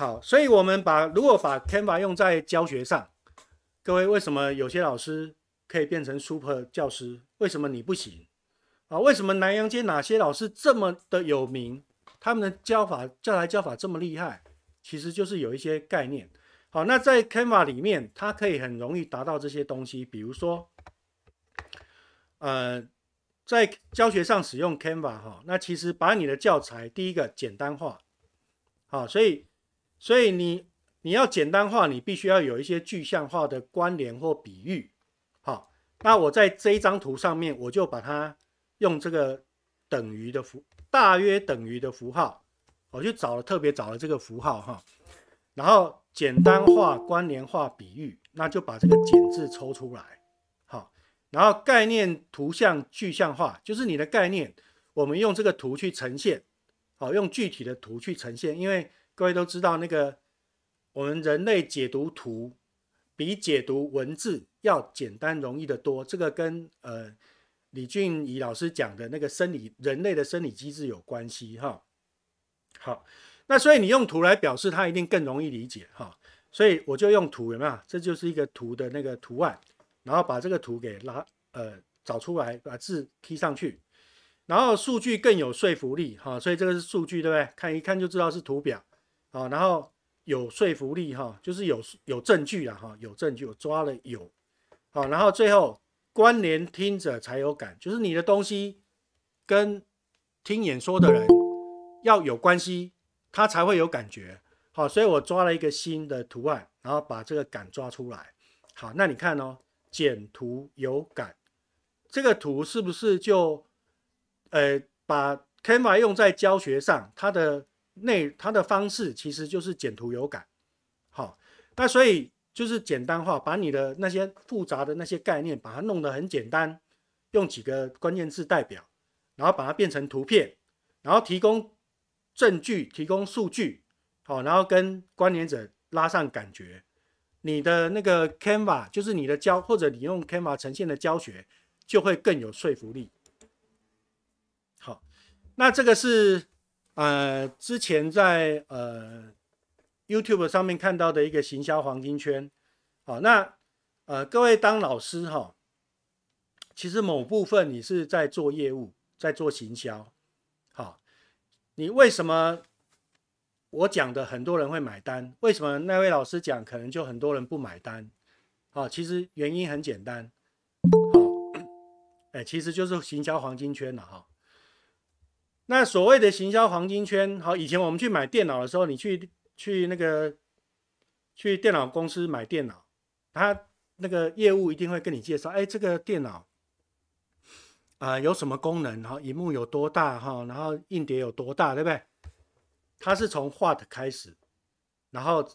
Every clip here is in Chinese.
好，所以我们把如果把 Canva 用在教学上，各位为什么有些老师可以变成 Super 教师？为什么你不行？啊？为什么南洋街哪些老师这么的有名？他们的教法教材教法这么厉害？其实就是有一些概念。好，那在 Canva 里面，它可以很容易达到这些东西。比如说，呃，在教学上使用 Canva 哈，那其实把你的教材第一个简单化，好，所以。所以你你要简单化，你必须要有一些具象化的关联或比喻。好，那我在这一张图上面，我就把它用这个等于的符，大约等于的符号，我就找了特别找了这个符号哈。然后简单化、关联化、比喻，那就把这个简字抽出来。好，然后概念图像具象化，就是你的概念，我们用这个图去呈现。好，用具体的图去呈现，因为。各位都知道，那个我们人类解读图比解读文字要简单容易的多。这个跟呃李俊怡老师讲的那个生理人类的生理机制有关系哈。好，那所以你用图来表示，它一定更容易理解哈。所以我就用图有没有？这就是一个图的那个图案，然后把这个图给拉呃找出来，把字贴上去，然后数据更有说服力哈。所以这个是数据对不对？看一看就知道是图表。好，然后有说服力哈，就是有有证据了哈，有证据，我抓了有。好，然后最后关联听者才有感，就是你的东西跟听演说的人要有关系，他才会有感觉。好，所以我抓了一个新的图案，然后把这个感抓出来。好，那你看哦，简图有感，这个图是不是就呃把 c a m v a 用在教学上，它的。内它的方式其实就是简图有感，好，那所以就是简单化，把你的那些复杂的那些概念，把它弄得很简单，用几个关键字代表，然后把它变成图片，然后提供证据，提供数据，好，然后跟关联者拉上感觉，你的那个 c a n v a 就是你的教，或者你用 c a n v a 呈现的教学就会更有说服力，好，那这个是。呃，之前在呃 YouTube 上面看到的一个行销黄金圈，好，那呃各位当老师哈，其实某部分你是在做业务，在做行销，好，你为什么我讲的很多人会买单？为什么那位老师讲可能就很多人不买单？好，其实原因很简单，好，哎，其实就是行销黄金圈了哈。那所谓的行销黄金圈，好，以前我们去买电脑的时候，你去去那个去电脑公司买电脑，他那个业务一定会跟你介绍，哎，这个电脑，呃，有什么功能，然后屏幕有多大哈，然后硬碟有多大，对不对？他是从画的开始，然后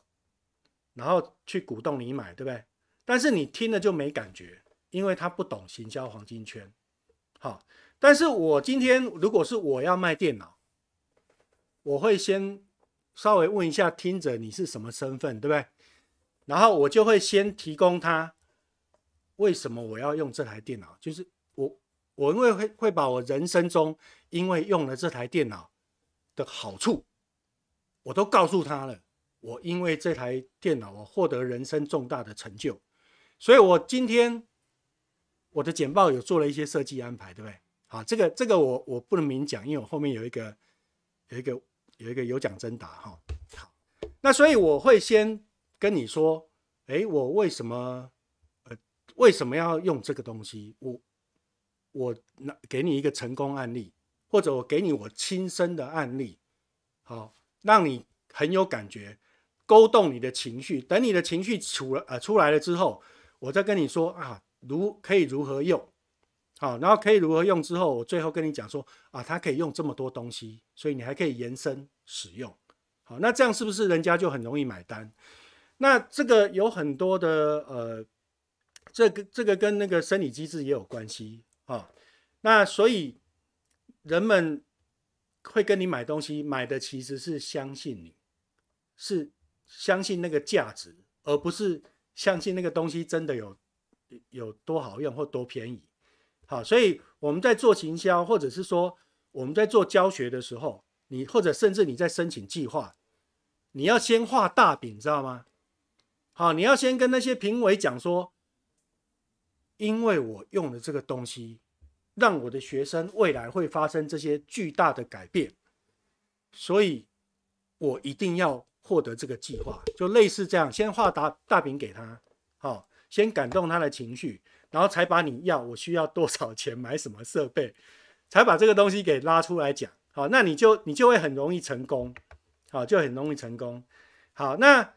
然后去鼓动你买，对不对？但是你听了就没感觉，因为他不懂行销黄金圈，好。但是我今天如果是我要卖电脑，我会先稍微问一下听者你是什么身份，对不对？然后我就会先提供他为什么我要用这台电脑，就是我我因为会会把我人生中因为用了这台电脑的好处我都告诉他了，我因为这台电脑我获得人生重大的成就，所以我今天我的简报有做了一些设计安排，对不对？啊，这个这个我我不能明讲，因为我后面有一个有一个有一个有奖征答哈。好，那所以我会先跟你说，哎，我为什么呃为什么要用这个东西？我我那给你一个成功案例，或者我给你我亲身的案例，好，让你很有感觉，勾动你的情绪。等你的情绪出了呃出来了之后，我再跟你说啊，如可以如何用。好，然后可以如何用？之后我最后跟你讲说，啊，它可以用这么多东西，所以你还可以延伸使用。好，那这样是不是人家就很容易买单？那这个有很多的呃，这个这个跟那个生理机制也有关系啊。那所以人们会跟你买东西，买的其实是相信你，是相信那个价值，而不是相信那个东西真的有有多好用或多便宜。好，所以我们在做行销，或者是说我们在做教学的时候，你或者甚至你在申请计划，你要先画大饼，知道吗？好，你要先跟那些评委讲说，因为我用了这个东西，让我的学生未来会发生这些巨大的改变，所以，我一定要获得这个计划。就类似这样，先画大大饼给他，好，先感动他的情绪。然后才把你要我需要多少钱买什么设备，才把这个东西给拉出来讲，好，那你就你就会很容易成功，好，就很容易成功，好，那。